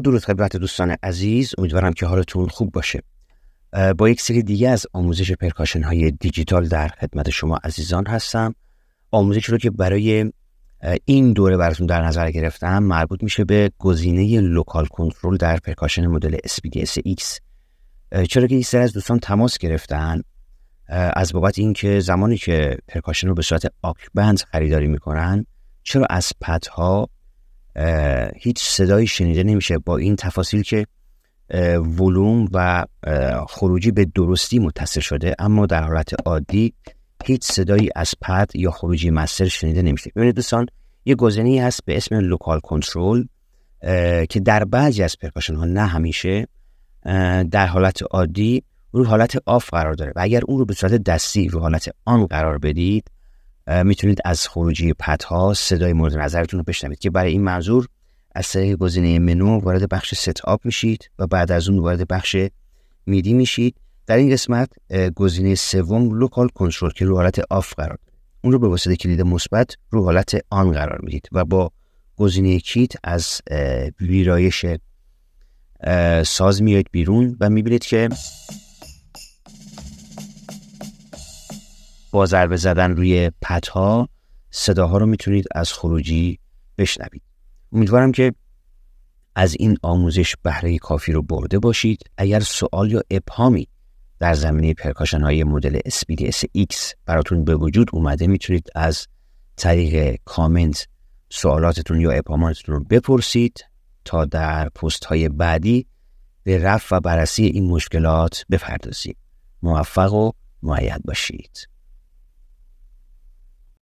درود خدمت دوستان عزیز امیدوارم که حالتون خوب باشه با یک سری دیگه از آموزش پرکاشن های دیجیتال در خدمت شما عزیزان هستم آموزش رو که برای این دوره براتون در نظر گرفتم مربوط میشه به گزینه لوکال کنترل در پرکاشن مدل SPDS-X چرا که یک سری از دوستان تماس گرفتن از بابت اینکه زمانی که پرکاشن رو به صورت آکبند خریداری میکنن چرا از پدها هیچ صدایی شنیده نمیشه با این تفاصیل که ولوم و خروجی به درستی متصل شده اما در حالت عادی هیچ صدایی از پد یا خروجی مستر شنیده نمیشه ببینید دوستان یه گزینه هست به اسم لوکال کنترل که در بعضی از پرکاشن ها نه همیشه در حالت عادی رو حالت آف قرار داره و اگر اون رو به صورت دستی رو حالت آن قرار بدید میتونید از خروجی ها صدای مورد نظرتون رو بشنوید که برای این منظور از طریق گزینه منو وارد بخش ست آپ میشید و بعد از اون وارد بخش میدی میشید در این قسمت گزینه سوم لوکال کنترل که رو حالت آف قرار اون رو به واسطه کلید مثبت رو حالت آن قرار میدید و با گزینه کیت از ویرایش ساز میاد بیرون و میبینید که با ضربه زدن روی پدها صداها رو میتونید از خروجی بشنوید امیدوارم که از این آموزش بهره کافی رو برده باشید اگر سوال یا ابهامی در زمینه پرکاشن های مدل SPDS-X براتون به وجود اومده میتونید از طریق کامنت سوالاتتون یا ابهاماتتون رو بپرسید تا در پست های بعدی به رفع و بررسی این مشکلات بپردازیم موفق و معید باشید